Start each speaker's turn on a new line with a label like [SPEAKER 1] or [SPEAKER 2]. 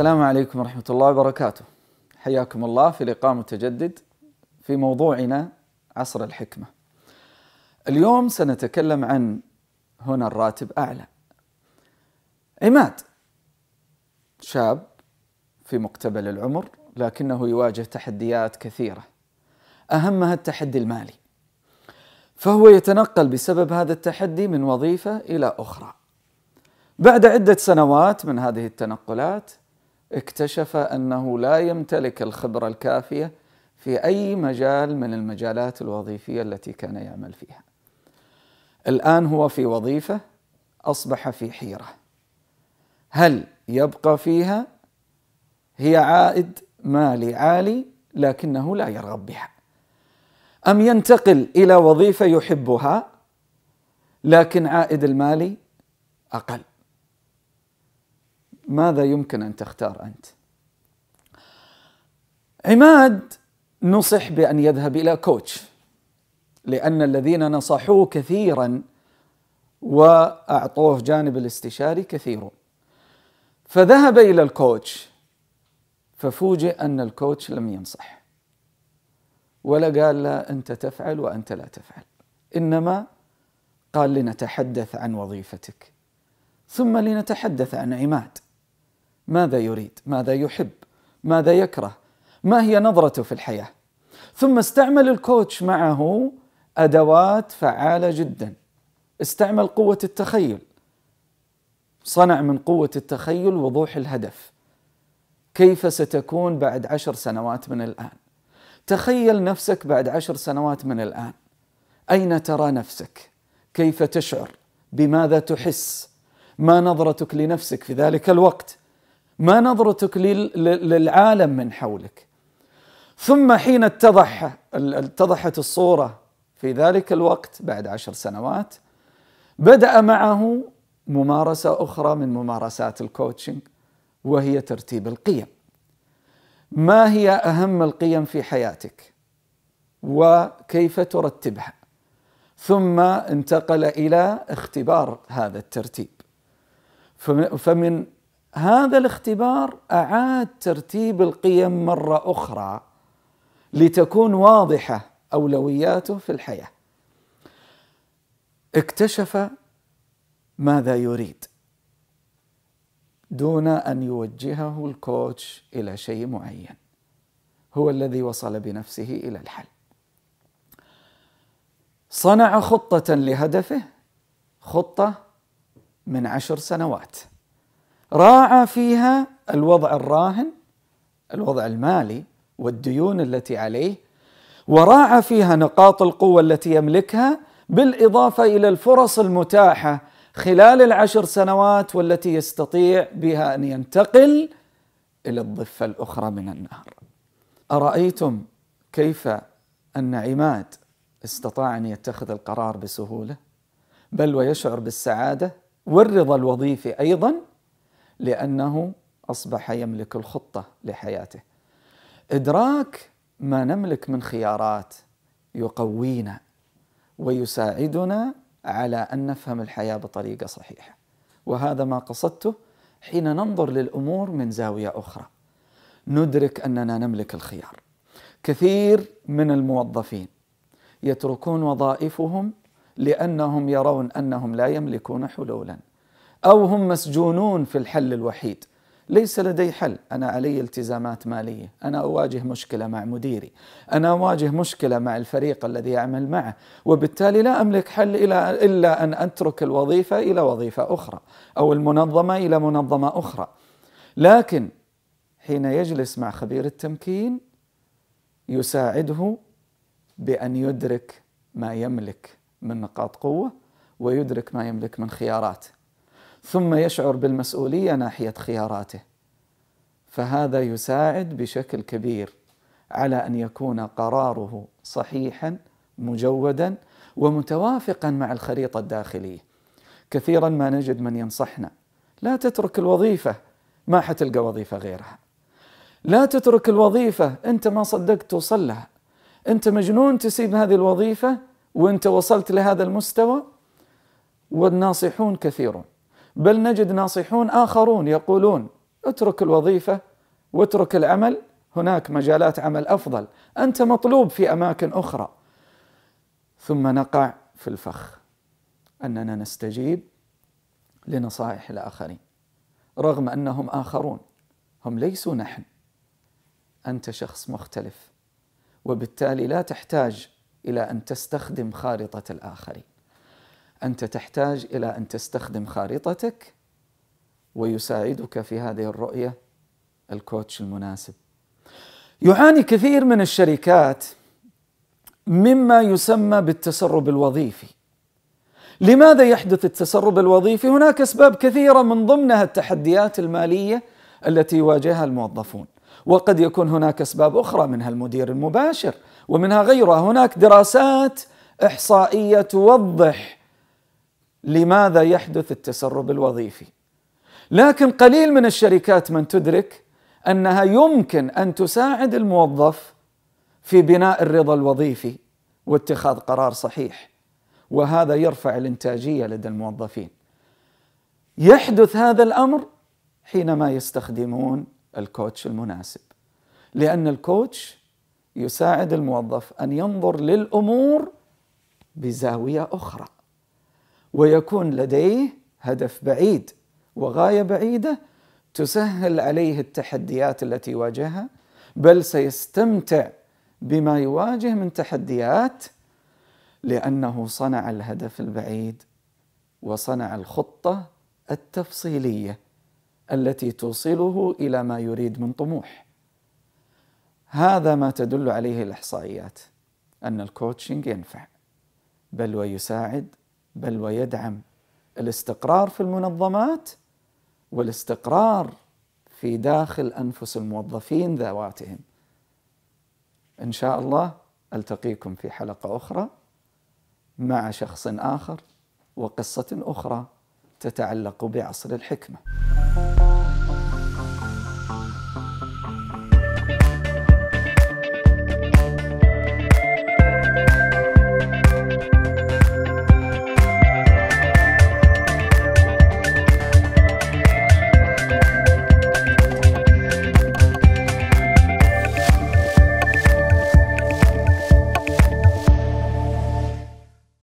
[SPEAKER 1] السلام عليكم ورحمة الله وبركاته. حياكم الله في لقاء متجدد في موضوعنا عصر الحكمة. اليوم سنتكلم عن هنا الراتب أعلى. عماد شاب في مقتبل العمر لكنه يواجه تحديات كثيرة. أهمها التحدي المالي. فهو يتنقل بسبب هذا التحدي من وظيفة إلى أخرى. بعد عدة سنوات من هذه التنقلات اكتشف انه لا يمتلك الخبره الكافيه في اي مجال من المجالات الوظيفيه التي كان يعمل فيها. الان هو في وظيفه اصبح في حيره. هل يبقى فيها؟ هي عائد مالي عالي لكنه لا يرغب بها. ام ينتقل الى وظيفه يحبها لكن عائد المالي اقل. ماذا يمكن ان تختار انت؟ عماد نصح بان يذهب الى كوتش لان الذين نصحوه كثيرا واعطوه جانب الاستشاري كثير فذهب الى الكوتش ففوجئ ان الكوتش لم ينصح ولا قال لا انت تفعل وانت لا تفعل انما قال لنتحدث عن وظيفتك ثم لنتحدث عن عماد ماذا يريد ماذا يحب ماذا يكره ما هي نظرته في الحياه ثم استعمل الكوتش معه ادوات فعاله جدا استعمل قوه التخيل صنع من قوه التخيل وضوح الهدف كيف ستكون بعد عشر سنوات من الان تخيل نفسك بعد عشر سنوات من الان اين ترى نفسك كيف تشعر بماذا تحس ما نظرتك لنفسك في ذلك الوقت ما نظرتك للعالم من حولك ثم حين اتضح اتضحت الصورة في ذلك الوقت بعد عشر سنوات بدأ معه ممارسة أخرى من ممارسات الكوتشنج وهي ترتيب القيم ما هي أهم القيم في حياتك وكيف ترتبها ثم انتقل إلى اختبار هذا الترتيب فمن هذا الاختبار اعاد ترتيب القيم مره اخرى لتكون واضحه اولوياته في الحياه اكتشف ماذا يريد دون ان يوجهه الكوتش الى شيء معين هو الذي وصل بنفسه الى الحل صنع خطه لهدفه خطه من عشر سنوات راعى فيها الوضع الراهن الوضع المالي والديون التي عليه وراعى فيها نقاط القوه التي يملكها بالاضافه الى الفرص المتاحه خلال العشر سنوات والتي يستطيع بها ان ينتقل الى الضفه الاخرى من النهر.
[SPEAKER 2] ارايتم
[SPEAKER 1] كيف ان عماد استطاع ان يتخذ القرار بسهوله بل ويشعر بالسعاده والرضا الوظيفي ايضا لأنه أصبح يملك الخطة لحياته إدراك ما نملك من خيارات يقوينا ويساعدنا على أن نفهم الحياة بطريقة صحيحة وهذا ما قصدته حين ننظر للأمور من زاوية أخرى ندرك أننا نملك الخيار كثير من الموظفين يتركون وظائفهم لأنهم يرون أنهم لا يملكون حلولا أو هم مسجونون في الحل الوحيد ليس لدي حل أنا علي التزامات مالية أنا أواجه مشكلة مع مديري أنا أواجه مشكلة مع الفريق الذي أعمل معه وبالتالي لا أملك حل إلا, إلا أن أترك الوظيفة إلى وظيفة أخرى أو المنظمة إلى منظمة أخرى لكن حين يجلس مع خبير التمكين يساعده بأن يدرك ما يملك من نقاط قوة ويدرك ما يملك من خيارات ثم يشعر بالمسؤوليه ناحيه خياراته فهذا يساعد بشكل كبير على ان يكون قراره صحيحا مجودا ومتوافقا مع الخريطه الداخليه كثيرا ما نجد من ينصحنا لا تترك الوظيفه ما حتلقى وظيفه غيرها لا تترك الوظيفه انت ما صدقت توصل لها انت مجنون تسيب هذه الوظيفه وانت وصلت لهذا المستوى والناصحون كثيرون بل نجد ناصحون اخرون يقولون اترك الوظيفه واترك العمل هناك مجالات عمل افضل، انت مطلوب في اماكن اخرى. ثم نقع في الفخ اننا نستجيب لنصائح الاخرين رغم انهم اخرون هم ليسوا نحن. انت شخص مختلف وبالتالي لا تحتاج الى ان تستخدم خارطه الاخرين. انت تحتاج الى ان تستخدم خارطتك ويساعدك في هذه الرؤيه الكوتش المناسب. يعاني كثير من الشركات مما يسمى بالتسرب الوظيفي. لماذا يحدث التسرب الوظيفي؟ هناك اسباب كثيره من ضمنها التحديات الماليه التي يواجهها الموظفون. وقد يكون هناك اسباب اخرى منها المدير المباشر ومنها غيرها، هناك دراسات احصائيه توضح لماذا يحدث التسرب الوظيفي لكن قليل من الشركات من تدرك انها يمكن ان تساعد الموظف في بناء الرضا الوظيفي واتخاذ قرار صحيح وهذا يرفع الانتاجيه لدى الموظفين يحدث هذا الامر حينما يستخدمون الكوتش المناسب لان الكوتش يساعد الموظف ان ينظر للامور بزاويه اخرى ويكون لديه هدف بعيد وغايه بعيده تسهل عليه التحديات التي يواجهها بل سيستمتع بما يواجه من تحديات لانه صنع الهدف البعيد وصنع الخطه التفصيليه التي توصله الى ما يريد من طموح هذا ما تدل عليه الاحصائيات ان الكوتشنج ينفع بل ويساعد بل ويدعم الاستقرار في المنظمات والاستقرار في داخل انفس الموظفين ذواتهم. ان شاء الله التقيكم في حلقه اخرى مع شخص اخر وقصه اخرى تتعلق بعصر الحكمه.